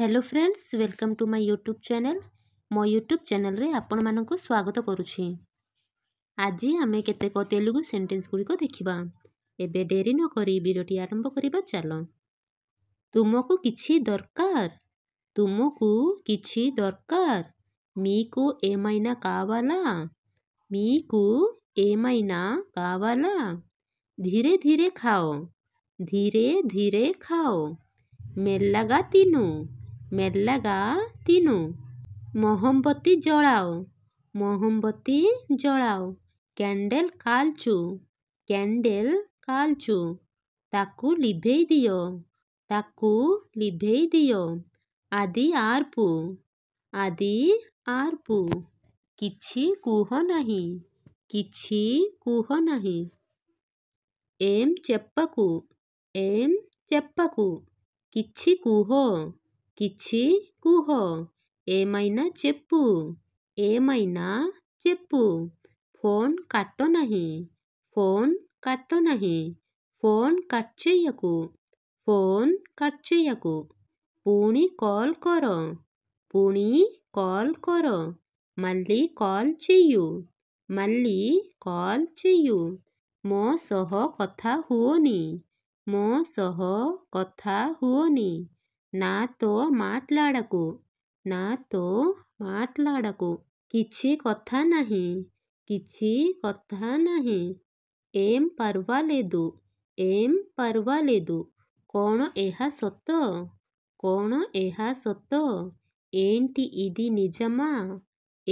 Hello friends welcome to my YouTube channel ମୋ YouTube ଚ୍ୟାନେଲ୍ରେ ଆପଣମାନଙ୍କୁ ସ୍ୱାଗତ କରୁଛି ଆଜି ଆମେ କେତେକ ତେଲୁଗୁ ସେଣ୍ଟେନ୍ସ ଗୁଡ଼ିକ ଦେଖିବା ଏବେ ଡେରି ନ କରି ଭିଡ଼ିଓଟି ଆରମ୍ଭ କରିବା ଚାଲ ତୁମକୁ କିଛି ଦରକାର ତୁମକୁ କିଛି ଦରକାର మీకు ఏమైనా కావాలా మీకు ఏమైనా కావాలా ధీరే ధీరే ఖాओ ధీరే ధీరే ఖాओ మెల్లగా తిను మెల్లగా తిను మొహంబత్తి జోడాও మొహంబత్తి జోడాও ক্যান্ডেল কালচু ক্যান্ডেল কালচু ତାକୁ ଲିଭେଇ ଦିଅ ତାକୁ ଲିଭେଇ ଦିଅ ଆଦି ଆର୍ପୁ ଆଦି ଆର୍ପୁ କିଛି କୁହ ନାହିଁ କିଛି କୁହ ନାହିଁ ଏମ୍ ଚେପ୍ପାକୁ ଏମ୍ ଚେପ୍ପାକୁ କିଛି କୁହ କିଛି କୁହ ଏ ମାଇନା ଚେପୁ ଏ ମାଇନା ଚେପୁ ଫୋନ୍ କାଟ ନାହିଁ ଫୋନ୍ କାଟ ନାହିଁ ଫୋନ୍ କାଟଛେୟାକୁ ଫୋନ୍ କାଟଛେୟାକୁ ପୁଣି କଲ୍ କର ପୁଣି କଲ୍ କର ମାଲି କଲ୍ ଚେୟୁ ମାଲି କଲ୍ ଚେୟୁ ମୋ ସହ କଥା ହୁଅନି ମୋ ସହ କଥା ହୁଅନି నాతో మాట్లాడకు నాతో మాట్లాడకు କିଛି కొత్త నహి କିଛି కొత్త నహి ఏం పర్వాలేదు ఏం పర్వాలేదు కోణ ଏହା ସତ కోణ ଏହା సొత్త ఏంటి ఇది నిజమా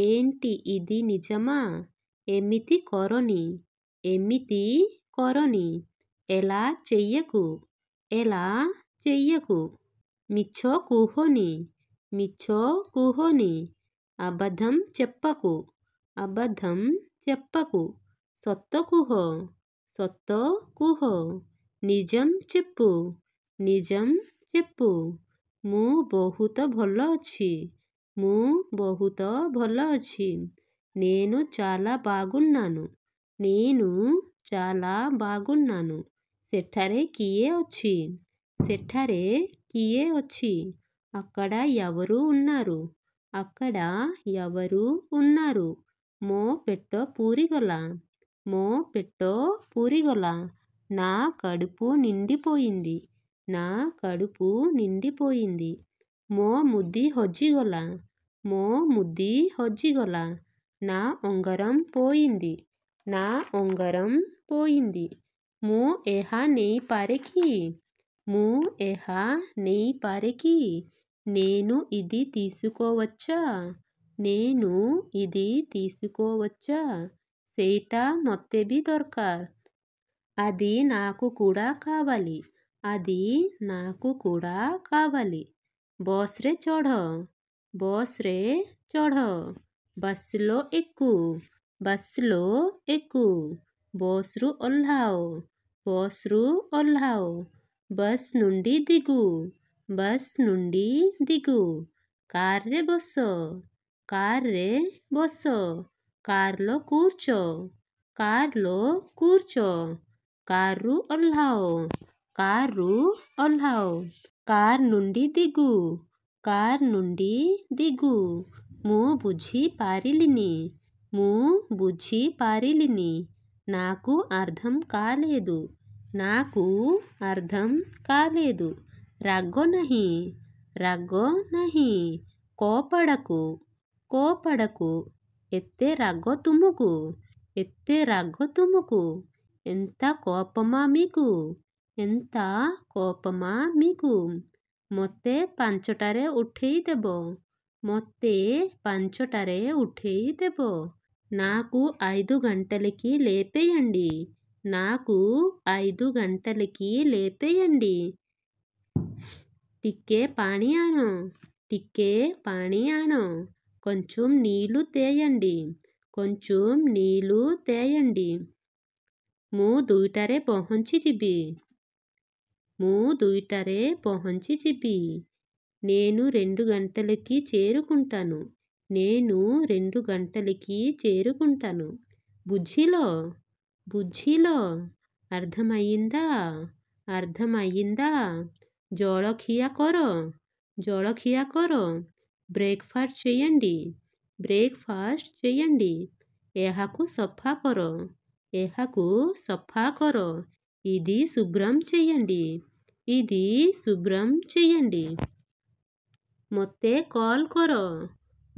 ఏంటి ఇది నిజమా ఎమితి కొరని ఎమితి కొరని ఎలా చెయ్యకు ఎలా చెయ్యకు మిచ్చో కూహోని మిచ్చో కూహోని అబద్ధం చెప్పకు అబద్ధం చెప్పకు సొత్త కూహో సొత్త కూహో నిజం చెప్పు నిజం చెప్పు ము బహుత భల అచ్చి ము బహుత భల అచ్చి నేను చాలా బాగున్నాను నేను చాలా బాగున్నాను ସେଠାରେ కియే ଅଛି ସେଠାରେ మీదికియే వచ్చి అక్కడ ఎవరు ఉన్నారు అక్కడ ఎవరు ఉన్నారు మో పెట్టో పూరిగొల మో పెట్టో పూరిగొల నా కడుపు నిండిపోయింది నా కడుపు నిండిపోయింది మో ముద్ది హొజ్జిగొల మో ముద్ది హొజ్జిగొల నా ఉంగరం పోయింది నా ఉంగరం పోయింది ମୁଁ ఏహా నెయ్యి କି ମୁଁ ଏହା ନେଇପାରେ କି? నేను ఇది తీసుకోవచ్చా? నేను ఇది తీసుకోవచ్చా? ସେଇଟା ମୋତେ ବି ଦରକାର. అది నాకు కూడా కావాలి. అది నాకు కూడా కావాలి. బస్ରେ చଢ଼. బస్ରେ చଢ଼. బస్లో ఎక్కు. బస్లో ఎక్కు. బస్ରୁ ଓହ୍ଲାଅ. బସ୍ରୁ ଓହ୍ଲାଅ. బస్ నుండి దిగు బస్ నుండి దిగు కార్రె బొస్సో కార్రే బొస్సో కార్లో కూర్చో కార్లో కూర్చో కారు ఒల్లావు కారు ఒల్లావు కార్ నుండి దిగు కార్ నుండి దిగు మూ బుజ్జి పారిలిని మూ బుజ్జి పారిలిని నాకు అర్థం కాలేదు నాకు అర్థం కాలేదు రాగ్గో నహి రాగ్గో నహి కోపడకు కోపడకు ఎత్తే రాగ్గో తుముకు ఎత్తే రాగ్గో తుముకు ఎంత కోపమా మీకు ఎంత కోపమా మీకు మొత్తే ପାଞ୍ଚଟାରେ ଉଠେଇ దెబో మొత్తే ପାଞ୍ଚଟାରେ ଉଠେଇ దెబో నాకు ఐదు గంటలకి లేపేయండి నాకు ఐదు గంటలకి లేపేయండి టిక్కే పానీయాను టిక్కే పానీయాను కొంచెం నీళ్ళు తేయండి కొంచెం నీళ్ళు తేయండి ମୁଁ చిబి ము ମୁଁ ଦୁଇଟାରେ ପହଞ୍ଚିଯିବି నేను రెండు గంటలకి చేరుకుంటాను నేను రెండు గంటలకి చేరుకుంటాను బుజ్జిలో ବୁଝିଲ ଅର୍ଦ୍ଧମାଇନ୍ଦା ଅର୍ଦ୍ଧମାଇନ୍ଦା ଜଳଖିଆ କର ଜଳଖିଆ କର ବ୍ରେକ୍ଫାଷ୍ଟ ଚେୟଣ୍ଡି ବ୍ରେକ୍ଫାଷ୍ଟ ଚେୟଣ୍ଡି ଏହାକୁ ସଫା କର ଏହାକୁ ସଫା କର ଇଦି ଶୁଭ୍ରମ ଚେୟଣ୍ଡି ଇଦି ଶୁଭ୍ରମ ଚେୟଣ୍ଡି ମୋତେ କଲ୍ କର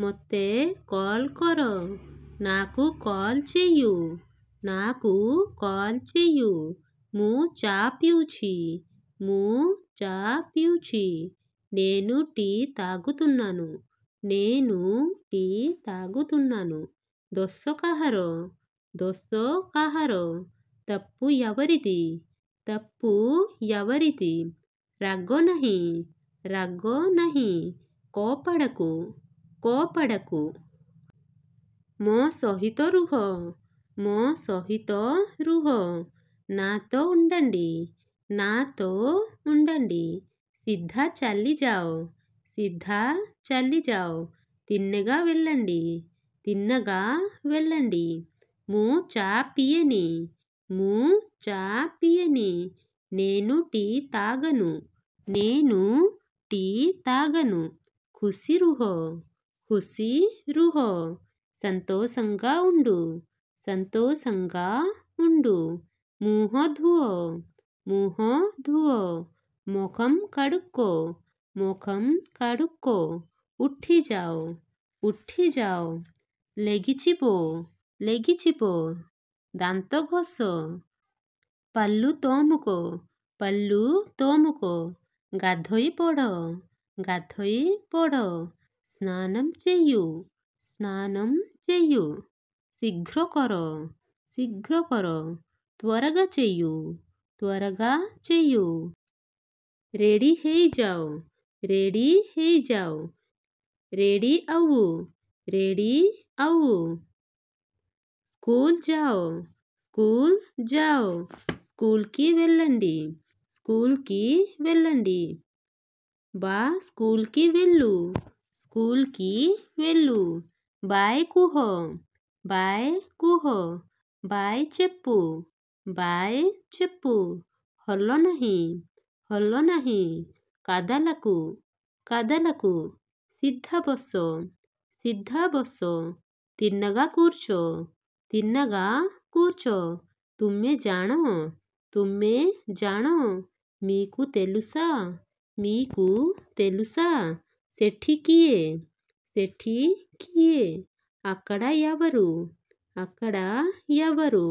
ମୋତେ କଲ୍ କର ନାକୁ କଲ୍ ଚେୟୁ నాకు కాల్ చెయ్యు ମୁଁ చా ପିଉଛି ମୁଁ చా పియూచి నేను టీ తాగుతున్నాను నేను టీ తాగుతున్నాను ଦୋଷ కహరో ଦୋଷ కహరో తప్పు ఎవరిది తప్పు ఎవరిది రగ్గో నహి రగ్గో నహి కోపడకు కోపడకు మో సహిత రుహో ମୋ ସହିତ ରୁହ నాతో ఉండండి నాతో ఉండండి సిద్ధ చల్లి జావ్ సిద్ధ చల్లి జావ్ తిన్నగా వెళ్ళండి తిన్నగా వెళ్ళండి మూ చా పియని మూ చా పియని నేను టీ తాగను నేను టీ తాగను ఖుషి రుహో ఖుషి రుహో సంతోషంగా ఉండు సంతోషంగా ఉండు మూహధువో మూహధువో ముఖం కడుక్కో ముఖం కడుక్కో ఉట్టి జావు ఉట్టి జావు లెగిచిపో లెగిచిపో దాంతో ఘోసో పళ్ళు తోముకో పళ్ళు తోముకో ଗାଧୋଇ ପଡ଼ ଗାଧୋଇ ପଡ଼ ସ୍ନାନମ ଚେୟୁ ସ୍ନାନମ ଚେୟୁ శీఘ్ర కర శీఘ్ర కర త్వరగా చెయ్యు త్వరగా చెయ్యు రెడీ జావు రెడీ జావు రెడీ అవు రెడీ అవు స్కూల్ జావు స్కూల్ జావు స్కూల్కి వెళ్ళండి స్కూల్కి వెళ్ళండి బా స్కూల్కి వెళ్ళు స్కూల్కి వెళ్ళు బాయ్ కుహో बाय କୁହ ବାଏ ଚେପୁ ବାଏ ଚେପୁ ହଲ ନାହିଁ ହଲ ନାହିଁ କାଦାଲାକୁ କାଦାଲାକୁ ସିଧା ବସ ସିଧା ବସ ତିନ୍ନଗା కూర్చో ତିନ୍ନଗା కూర్చో ତୁମେ ଜାଣ ତୁମେ ଜାଣ మీకు తెలుసା మీకు తెలుసା ସେଠି କିଏ ସେଠି କିଏ అక్కడ ఎవరు అక్కడ ఎవరు